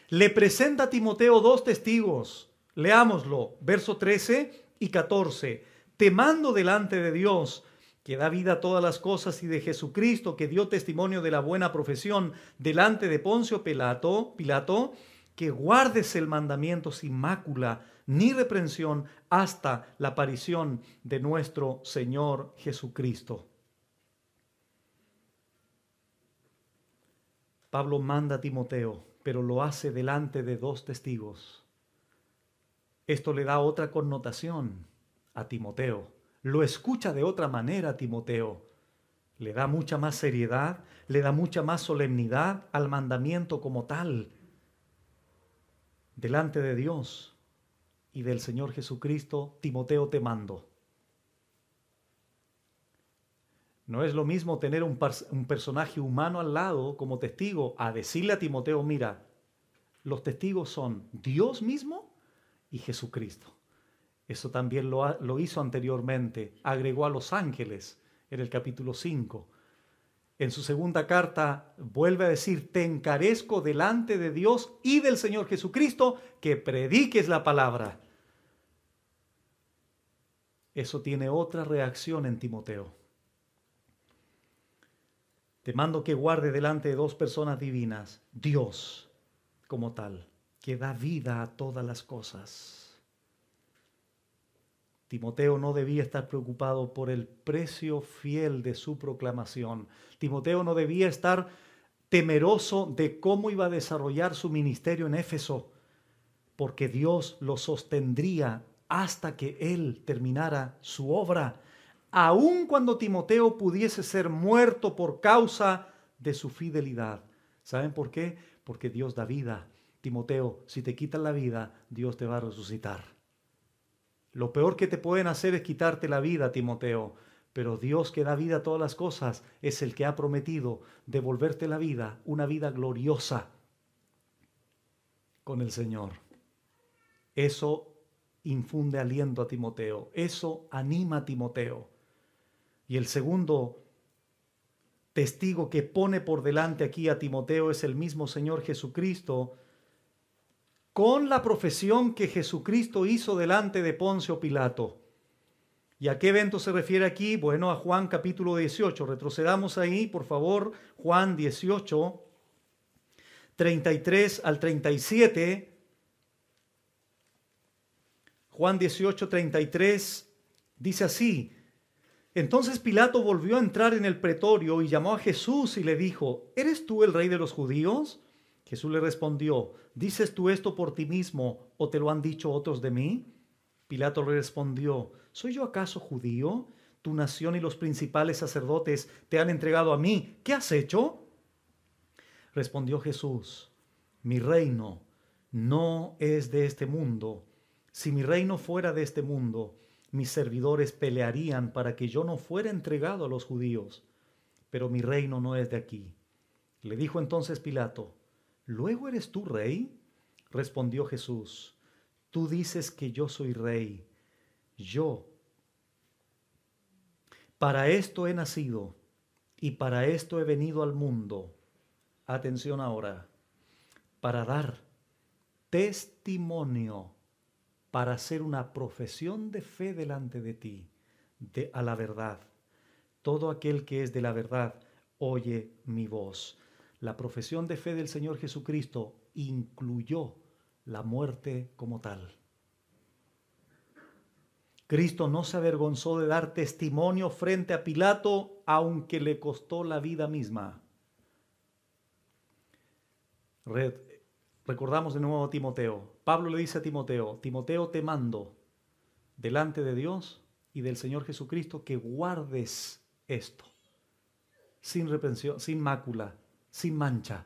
le presenta a Timoteo dos testigos, Leámoslo, verso 13 y 14. Te mando delante de Dios, que da vida a todas las cosas, y de Jesucristo, que dio testimonio de la buena profesión delante de Poncio Pilato, Pilato que guardes el mandamiento sin mácula ni reprensión hasta la aparición de nuestro Señor Jesucristo. Pablo manda a Timoteo, pero lo hace delante de dos testigos. Esto le da otra connotación a Timoteo. Lo escucha de otra manera Timoteo. Le da mucha más seriedad, le da mucha más solemnidad al mandamiento como tal. Delante de Dios y del Señor Jesucristo, Timoteo te mando. No es lo mismo tener un, un, personaje humano al lado como testigo a decirle a Timoteo, mira, los testigos son Dios mismo y Jesucristo. Eso también lo, hizo anteriormente, agregó a los ángeles en el capítulo 5. En su segunda carta vuelve a decir, te encarezco delante de Dios y del Señor Jesucristo que prediques la palabra. Eso tiene otra reacción en Timoteo. Te mando que guarde delante de dos personas divinas, Dios como tal que da vida a todas las cosas. Timoteo no debía estar preocupado por el precio fiel de su proclamación. Timoteo no debía estar temeroso de cómo iba a desarrollar su ministerio en Éfeso, porque Dios lo sostendría hasta que él terminara su obra, aun cuando Timoteo pudiese ser muerto por causa de su fidelidad. ¿Saben por qué? Porque Dios da vida Timoteo, si te quitan la vida, Dios te va a resucitar. Lo peor que te pueden hacer es quitarte la vida, Timoteo, pero Dios que da vida a todas las cosas es el que ha prometido devolverte la vida, una vida gloriosa con el Señor. Eso infunde aliento a Timoteo, eso anima a Timoteo. Y el segundo testigo que pone por delante aquí a Timoteo es el mismo Señor Jesucristo, con la profesión que Jesucristo hizo delante de Poncio Pilato. ¿Y a qué evento se refiere aquí? Bueno, a Juan capítulo 18. Retrocedamos ahí, por favor, Juan 18, 33 al 37. Juan 18, 33 dice así. Entonces Pilato volvió a entrar en el pretorio y llamó a Jesús y le dijo, ¿eres tú el rey de los judíos? Jesús le respondió, ¿dices tú esto por ti mismo o te lo han dicho otros de mí? Pilato le respondió, ¿soy yo acaso judío? Tu nación y los principales sacerdotes te han entregado a mí. ¿Qué has hecho? Respondió Jesús, mi reino no es de este mundo. Si mi reino fuera de este mundo, mis servidores pelearían para que yo no fuera entregado a los judíos. Pero mi reino no es de aquí. Le dijo entonces Pilato, ¿Luego eres tú rey? Respondió Jesús, tú dices que yo soy rey, yo. Para esto he nacido y para esto he venido al mundo. Atención ahora, para dar testimonio, para hacer una profesión de fe delante de ti, de, a la verdad. Todo aquel que es de la verdad, oye mi voz la profesión de fe del Señor Jesucristo incluyó la muerte como tal. Cristo no se avergonzó de dar testimonio frente a Pilato, aunque le costó la vida misma. recordamos de nuevo a Timoteo. Pablo le dice a Timoteo, Timoteo te mando delante de Dios y del Señor Jesucristo que guardes esto, sin reprensión, sin mácula, sin mancha.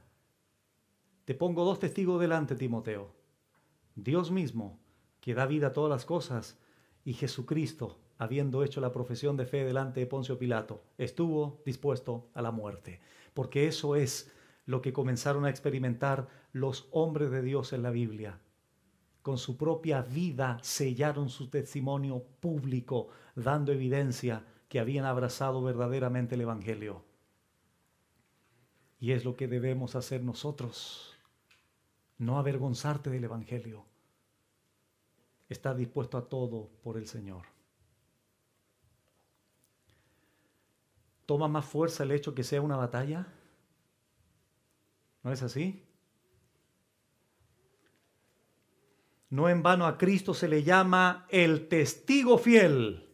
Te pongo dos testigos delante, Timoteo. Dios mismo, que da vida a todas las cosas, y Jesucristo, habiendo hecho la profesión de fe delante de Poncio Pilato, estuvo dispuesto a la muerte. Porque eso es lo que comenzaron a experimentar los hombres de Dios en la Biblia. Con su propia vida sellaron su testimonio público, dando evidencia que habían abrazado verdaderamente el Evangelio. Y es lo que debemos hacer nosotros. No avergonzarte del Evangelio. Está dispuesto a todo por el Señor. ¿Toma más fuerza el hecho que sea una batalla? ¿No es así? No en vano a Cristo se le llama el testigo fiel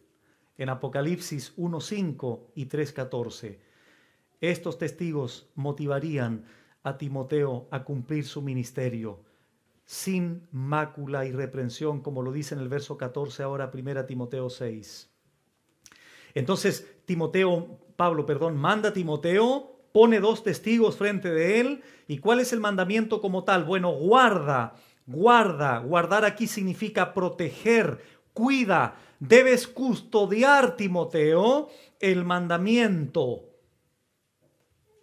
en Apocalipsis 1.5 y 3.14. Estos testigos motivarían a Timoteo a cumplir su ministerio sin mácula y reprensión, como lo dice en el verso 14 ahora, primera Timoteo 6. Entonces, Timoteo, Pablo, perdón, manda a Timoteo, pone dos testigos frente de él, y ¿cuál es el mandamiento como tal? Bueno, guarda, guarda, guardar aquí significa proteger, cuida, debes custodiar, Timoteo, el mandamiento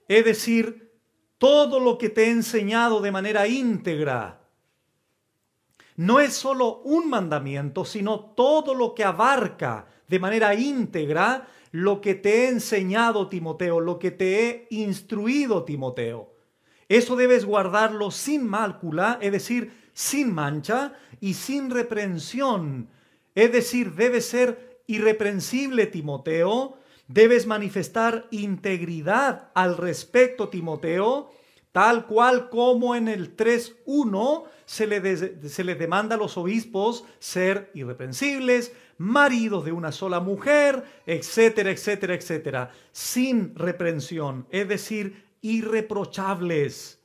es decir, todo lo que te he enseñado de manera íntegra. No es solo un mandamiento, sino todo lo que abarca de manera íntegra lo que te he enseñado, Timoteo, lo que te he instruido, Timoteo. Eso debes guardarlo sin mácula, es decir, sin mancha y sin reprensión. Es decir, debe ser irreprensible, Timoteo, Debes manifestar integridad al respecto, Timoteo, tal cual como en el 3.1 se, le demanda a los obispos ser irreprensibles, maridos de una sola mujer, etcétera, etcétera, etcétera, sin reprensión, es decir, irreprochables.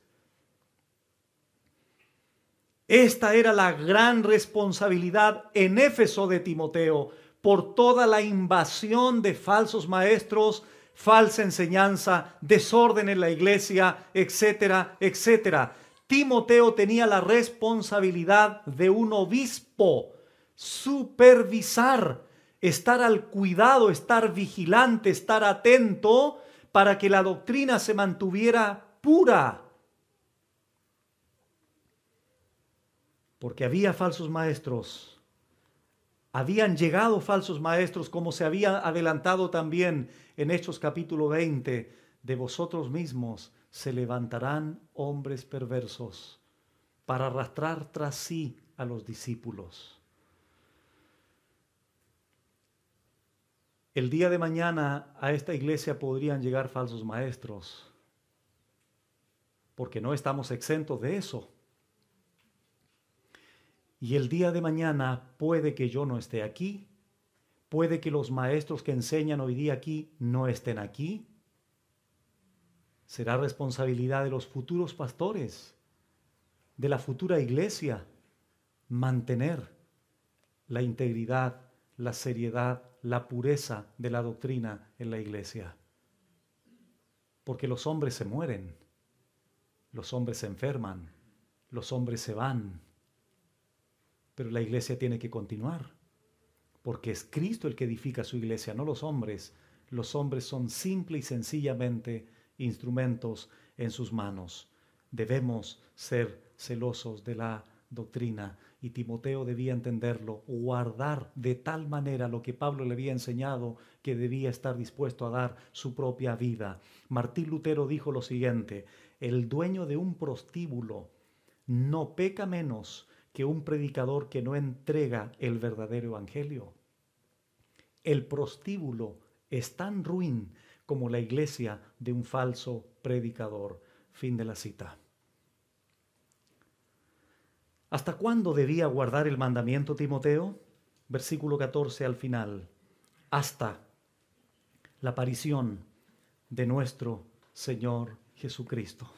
Esta era la gran responsabilidad en Éfeso de Timoteo, por toda la invasión de falsos maestros, falsa enseñanza, desorden en la iglesia, etcétera, etcétera. Timoteo tenía la responsabilidad de un obispo, supervisar, estar al cuidado, estar vigilante, estar atento para que la doctrina se mantuviera pura. Porque había falsos maestros, habían llegado falsos maestros, como se había adelantado también en Hechos capítulo 20, de vosotros mismos se levantarán hombres perversos para arrastrar tras sí a los discípulos. El día de mañana a esta iglesia podrían llegar falsos maestros, porque no estamos exentos de eso. Y el día de mañana puede que yo no esté aquí, puede que los maestros que enseñan hoy día aquí no estén aquí. Será responsabilidad de los futuros pastores, de la futura iglesia, mantener la integridad, la seriedad, la pureza de la doctrina en la iglesia. Porque los hombres se mueren, los hombres se enferman, los hombres se van, pero la iglesia tiene que continuar, porque es Cristo el que edifica su iglesia, no los hombres. Los hombres son simple y sencillamente instrumentos en sus manos. Debemos ser celosos de la doctrina y Timoteo debía entenderlo, guardar de tal manera lo que Pablo le había enseñado que debía estar dispuesto a dar su propia vida. Martín Lutero dijo lo siguiente, el dueño de un prostíbulo no peca menos que un predicador que no entrega el verdadero evangelio. El prostíbulo es tan ruin como la iglesia de un falso predicador. Fin de la cita. ¿Hasta cuándo debía guardar el mandamiento Timoteo? Versículo 14 al final. Hasta la aparición de nuestro Señor Jesucristo,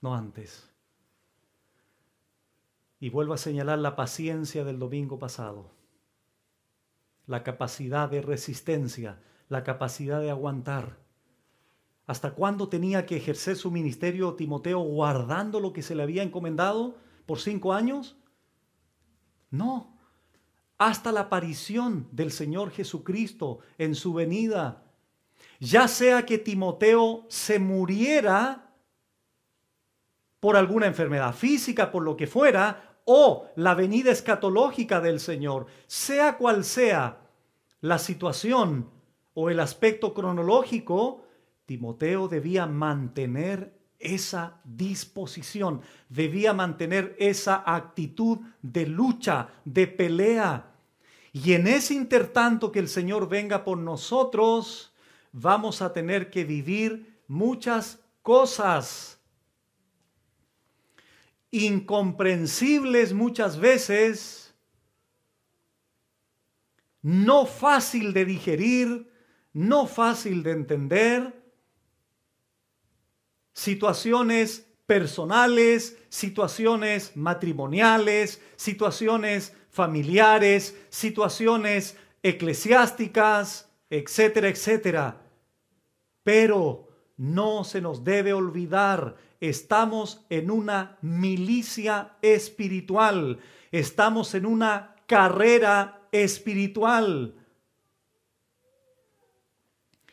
no antes. Y vuelvo a señalar la paciencia del domingo pasado, la capacidad de resistencia, la capacidad de aguantar. ¿Hasta cuándo tenía que ejercer su ministerio Timoteo guardando lo que se le había encomendado por cinco años? No, hasta la aparición del Señor Jesucristo en su venida. Ya sea que Timoteo se muriera por alguna enfermedad física, por lo que fuera, o la venida escatológica del Señor, sea cual sea la situación o el aspecto cronológico, Timoteo debía mantener esa disposición, debía mantener esa actitud de lucha, de pelea. Y en ese intertanto que el Señor venga por nosotros, vamos a tener que vivir muchas cosas incomprensibles muchas veces, no fácil de digerir, no fácil de entender, situaciones personales, situaciones matrimoniales, situaciones familiares, situaciones eclesiásticas, etcétera, etcétera. Pero no se nos debe olvidar Estamos en una milicia espiritual. Estamos en una carrera espiritual.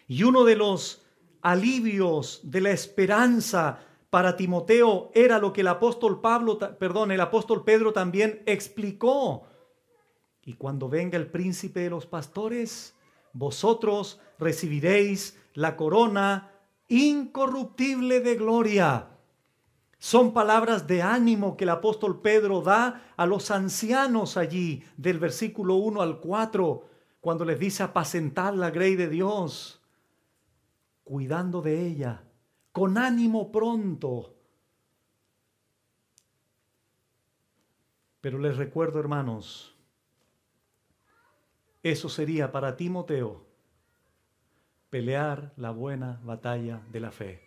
Y uno de los alivios de la esperanza para Timoteo era lo que el apóstol Pablo, perdón, el apóstol Pedro también explicó. Y cuando venga el príncipe de los pastores, vosotros recibiréis la corona incorruptible de gloria. Son palabras de ánimo que el apóstol Pedro da a los ancianos allí, del versículo 1 al 4, cuando les dice apacentar la grey de Dios, cuidando de ella, con ánimo pronto. Pero les recuerdo, hermanos, eso sería para Timoteo pelear la buena batalla de la fe.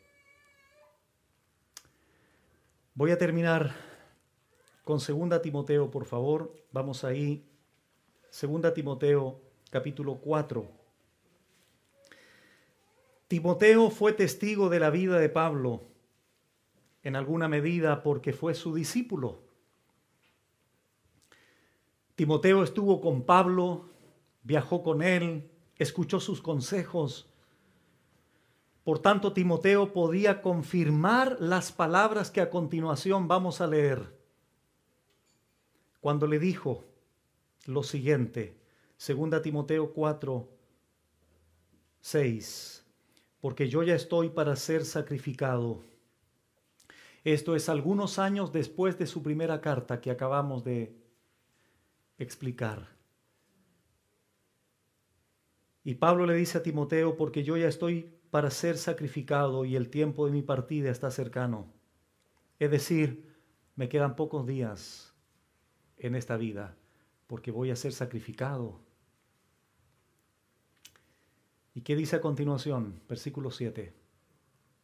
Voy a terminar con Segunda Timoteo, por favor. Vamos ahí. Segunda Timoteo, capítulo 4. Timoteo fue testigo de la vida de Pablo, en alguna medida porque fue su discípulo. Timoteo estuvo con Pablo, viajó con él, escuchó sus consejos, por tanto, Timoteo podía confirmar las palabras que a continuación vamos a leer. Cuando le dijo lo siguiente, 2 Timoteo 4, 6, porque yo ya estoy para ser sacrificado. Esto es algunos años después de su primera carta que acabamos de explicar. Y Pablo le dice a Timoteo, porque yo ya estoy para ser sacrificado y el tiempo de mi partida está cercano. Es decir, me quedan pocos días en esta vida porque voy a ser sacrificado. ¿Y qué dice a continuación? Versículo 7.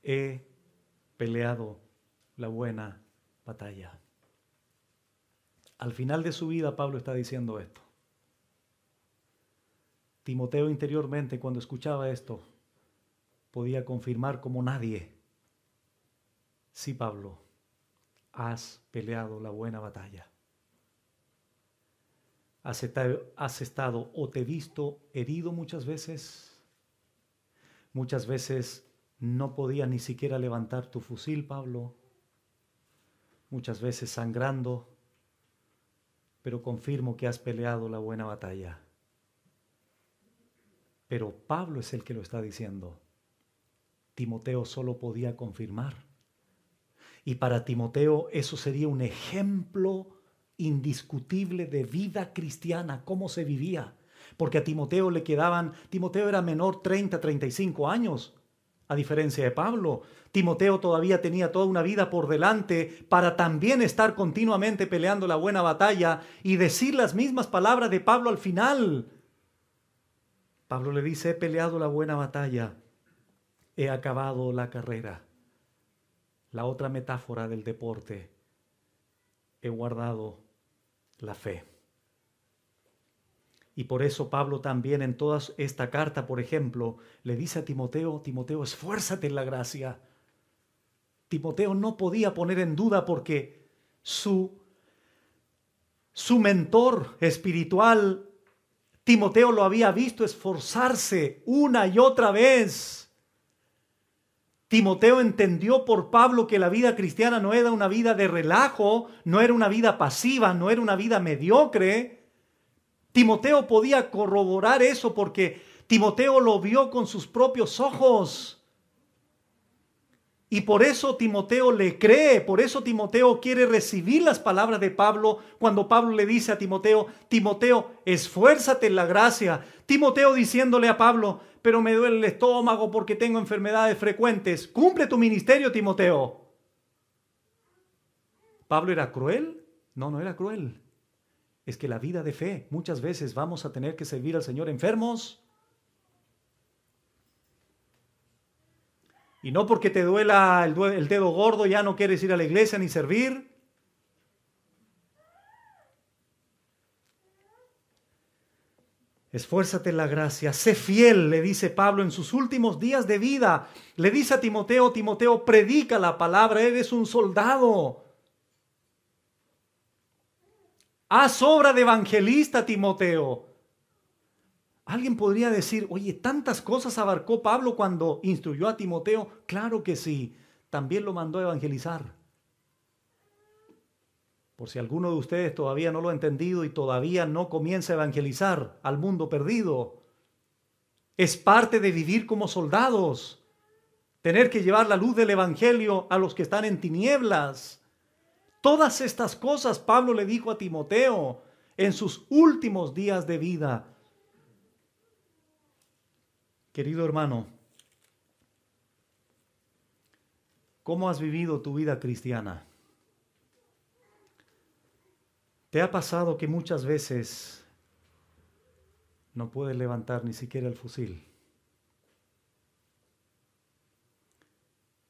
He peleado la buena batalla. Al final de su vida Pablo está diciendo esto. Timoteo interiormente cuando escuchaba esto podía confirmar como nadie. Sí, Pablo, has peleado la buena batalla. Has estado, o te he visto herido muchas veces. Muchas veces no podía ni siquiera levantar tu fusil, Pablo. Muchas veces sangrando. Pero confirmo que has peleado la buena batalla. Pero Pablo es el que lo está diciendo. Timoteo solo podía confirmar. Y para Timoteo eso sería un ejemplo indiscutible de vida cristiana, cómo se vivía. Porque a Timoteo le quedaban, Timoteo era menor 30, 35 años, a diferencia de Pablo. Timoteo todavía tenía toda una vida por delante para también estar continuamente peleando la buena batalla y decir las mismas palabras de Pablo al final. Pablo le dice, he peleado la buena batalla, he acabado la carrera. La otra metáfora del deporte, he guardado la fe. Y por eso Pablo también en toda esta carta, por ejemplo, le dice a Timoteo, Timoteo, esfuérzate en la gracia. Timoteo no podía poner en duda porque su, su mentor espiritual, Timoteo lo había visto esforzarse una y otra vez Timoteo entendió por Pablo que la vida cristiana no era una vida de relajo, no era una vida pasiva, no era una vida mediocre. Timoteo podía corroborar eso porque Timoteo lo vio con sus propios ojos. Y por eso Timoteo le cree, por eso Timoteo quiere recibir las palabras de Pablo cuando Pablo le dice a Timoteo, Timoteo, esfuérzate en la gracia. Timoteo diciéndole a Pablo, pero me duele el estómago porque tengo enfermedades frecuentes. Cumple tu ministerio, Timoteo. ¿Pablo era cruel? No, no era cruel. Es que la vida de fe, muchas veces vamos a tener que servir al Señor enfermos, Y no porque te duela el, dedo gordo ya no quieres ir a la iglesia ni servir. Esfuérzate en la gracia, sé fiel, le dice Pablo en sus últimos días de vida. Le dice a Timoteo, Timoteo, predica la palabra, eres un soldado. Haz obra de evangelista, Timoteo. Alguien podría decir, oye, tantas cosas abarcó Pablo cuando instruyó a Timoteo. Claro que sí, también lo mandó a evangelizar. Por si alguno de ustedes todavía no lo ha entendido y todavía no comienza a evangelizar al mundo perdido, es parte de vivir como soldados, tener que llevar la luz del Evangelio a los que están en tinieblas. Todas estas cosas Pablo le dijo a Timoteo en sus últimos días de vida Querido hermano, ¿cómo has vivido tu vida cristiana? ¿Te ha pasado que muchas veces no puedes levantar ni siquiera el fusil?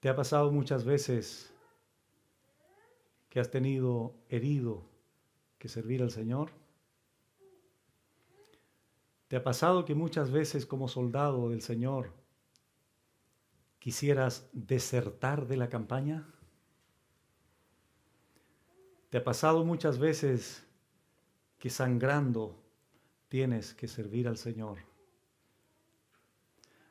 ¿Te ha pasado muchas veces que has tenido herido que servir al Señor? ¿Te ha pasado que muchas veces como soldado del Señor quisieras desertar de la campaña? ¿Te ha pasado muchas veces que sangrando tienes que servir al Señor?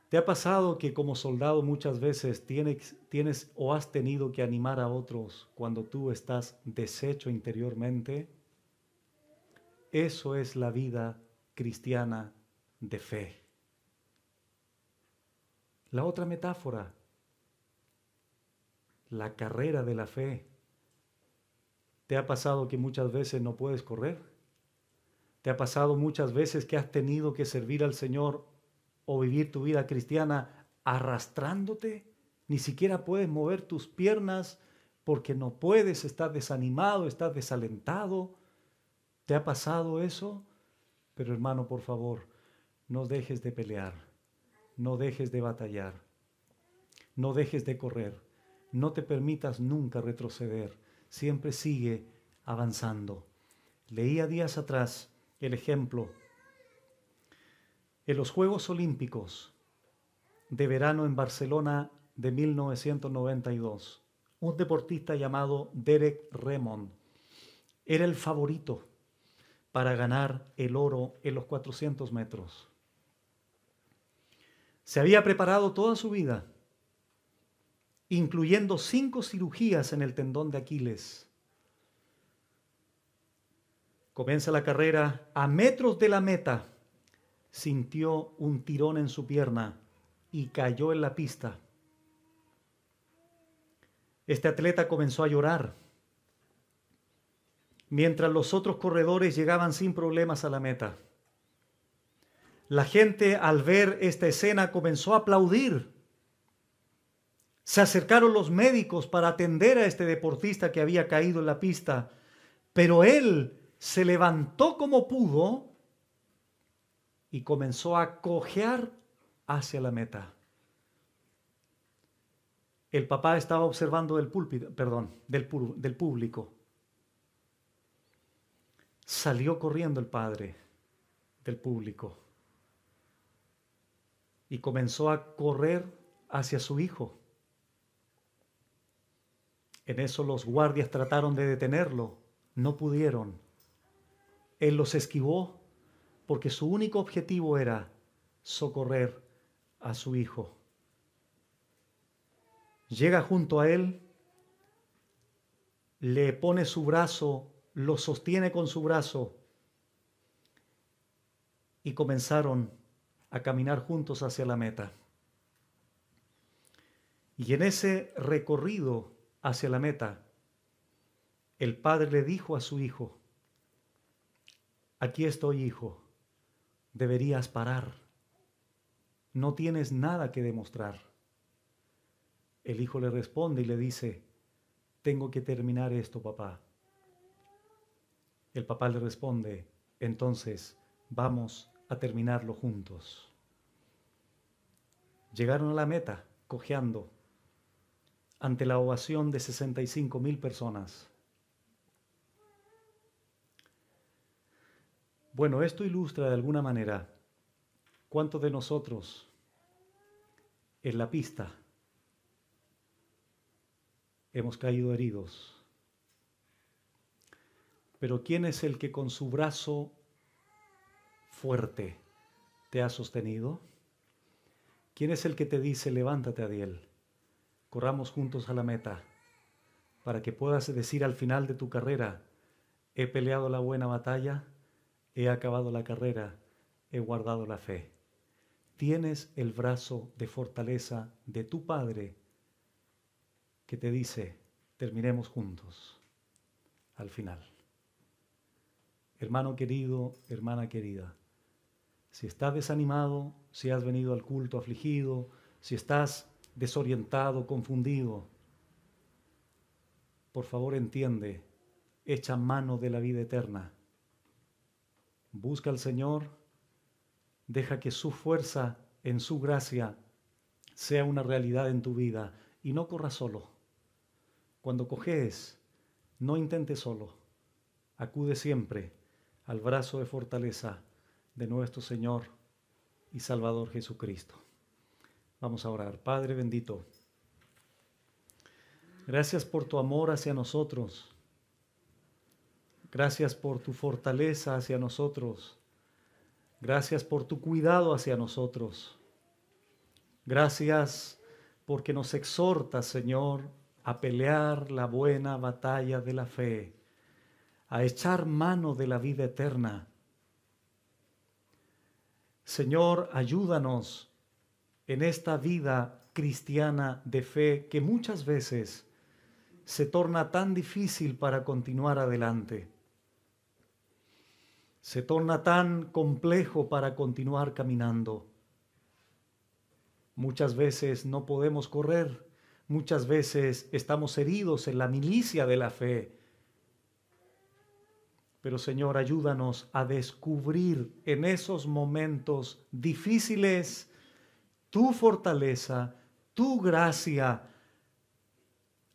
¿Te ha pasado que como soldado muchas veces tienes, o has tenido que animar a otros cuando tú estás deshecho interiormente? Eso es la vida cristiana de fe. La otra metáfora, la carrera de la fe. ¿Te ha pasado que muchas veces no puedes correr? ¿Te ha pasado muchas veces que has tenido que servir al Señor o vivir tu vida cristiana arrastrándote? Ni siquiera puedes mover tus piernas porque no puedes, estás desanimado, estás desalentado. ¿Te ha pasado eso? Pero hermano, por favor, no dejes de pelear, no dejes de batallar, no dejes de correr, no te permitas nunca retroceder, siempre sigue avanzando. Leía días atrás el ejemplo. En los Juegos Olímpicos de verano en Barcelona de 1992, un deportista llamado Derek Remond era el favorito para ganar el oro en los 400 metros. Se había preparado toda su vida, incluyendo cinco cirugías en el tendón de Aquiles. Comienza la carrera a metros de la meta. Sintió un tirón en su pierna y cayó en la pista. Este atleta comenzó a llorar mientras los otros corredores llegaban sin problemas a la meta. La gente al ver esta escena comenzó a aplaudir. Se acercaron los médicos para atender a este deportista que había caído en la pista, pero él se levantó como pudo y comenzó a cojear hacia la meta. El papá estaba observando del púlpito, perdón, del, del público Salió corriendo el padre del público y comenzó a correr hacia su hijo. En eso los guardias trataron de detenerlo, no pudieron. Él los esquivó porque su único objetivo era socorrer a su hijo. Llega junto a él, le pone su brazo lo sostiene con su brazo y comenzaron a caminar juntos hacia la meta. Y en ese recorrido hacia la meta, el padre le dijo a su hijo, aquí estoy hijo, deberías parar, no tienes nada que demostrar. El hijo le responde y le dice, tengo que terminar esto, papá. El papá le responde, entonces vamos a terminarlo juntos. Llegaron a la meta, cojeando, ante la ovación de 65 mil personas. Bueno, esto ilustra de alguna manera cuántos de nosotros en la pista hemos caído heridos pero ¿quién es el que con su brazo fuerte te ha sostenido? ¿Quién es el que te dice, levántate, Adiel? Corramos juntos a la meta, para que puedas decir al final de tu carrera, he peleado la buena batalla, he acabado la carrera, he guardado la fe. Tienes el brazo de fortaleza de tu Padre que te dice, terminemos juntos al final hermano querido, hermana querida. Si estás desanimado, si has venido al culto afligido, si estás desorientado, confundido, por favor entiende, echa mano de la vida eterna. Busca al Señor, deja que su fuerza en su gracia sea una realidad en tu vida y no corras solo. Cuando coges, no intentes solo, acude siempre al brazo de fortaleza de nuestro Señor y Salvador Jesucristo. Vamos a orar. Padre bendito, gracias por tu amor hacia nosotros. Gracias por tu fortaleza hacia nosotros. Gracias por tu cuidado hacia nosotros. Gracias porque nos exhortas, Señor, a pelear la buena batalla de la fe a echar mano de la vida eterna. Señor, ayúdanos en esta vida cristiana de fe que muchas veces se torna tan difícil para continuar adelante. Se torna tan complejo para continuar caminando. Muchas veces no podemos correr, muchas veces estamos heridos en la milicia de la fe pero Señor, ayúdanos a descubrir en esos momentos difíciles tu fortaleza, tu gracia.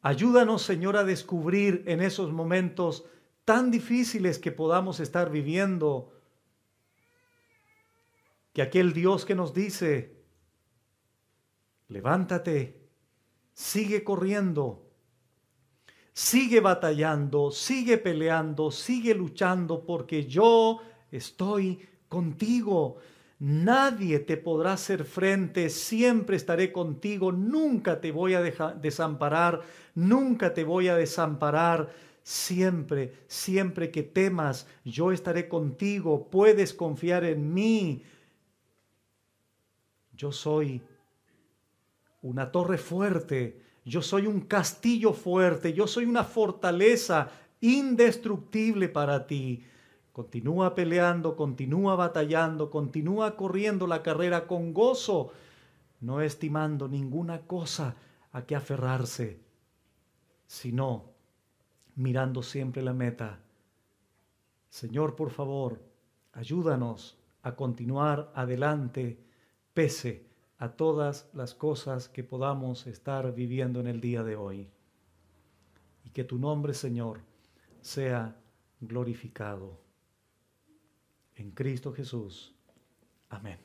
Ayúdanos, Señor, a descubrir en esos momentos tan difíciles que podamos estar viviendo, que aquel Dios que nos dice, levántate, sigue corriendo, sigue batallando, sigue peleando, sigue luchando, porque yo estoy contigo. Nadie te podrá hacer frente, siempre estaré contigo, nunca te voy a desamparar, nunca te voy a desamparar. Siempre, siempre que temas, yo estaré contigo, puedes confiar en mí. Yo soy una torre fuerte, yo soy un castillo fuerte, yo soy una fortaleza indestructible para ti. Continúa peleando, continúa batallando, continúa corriendo la carrera con gozo, no estimando ninguna cosa a que aferrarse, sino mirando siempre la meta. Señor, por favor, ayúdanos a continuar adelante, pese a todas las cosas que podamos estar viviendo en el día de hoy. Y que tu nombre, Señor, sea glorificado. En Cristo Jesús. Amén.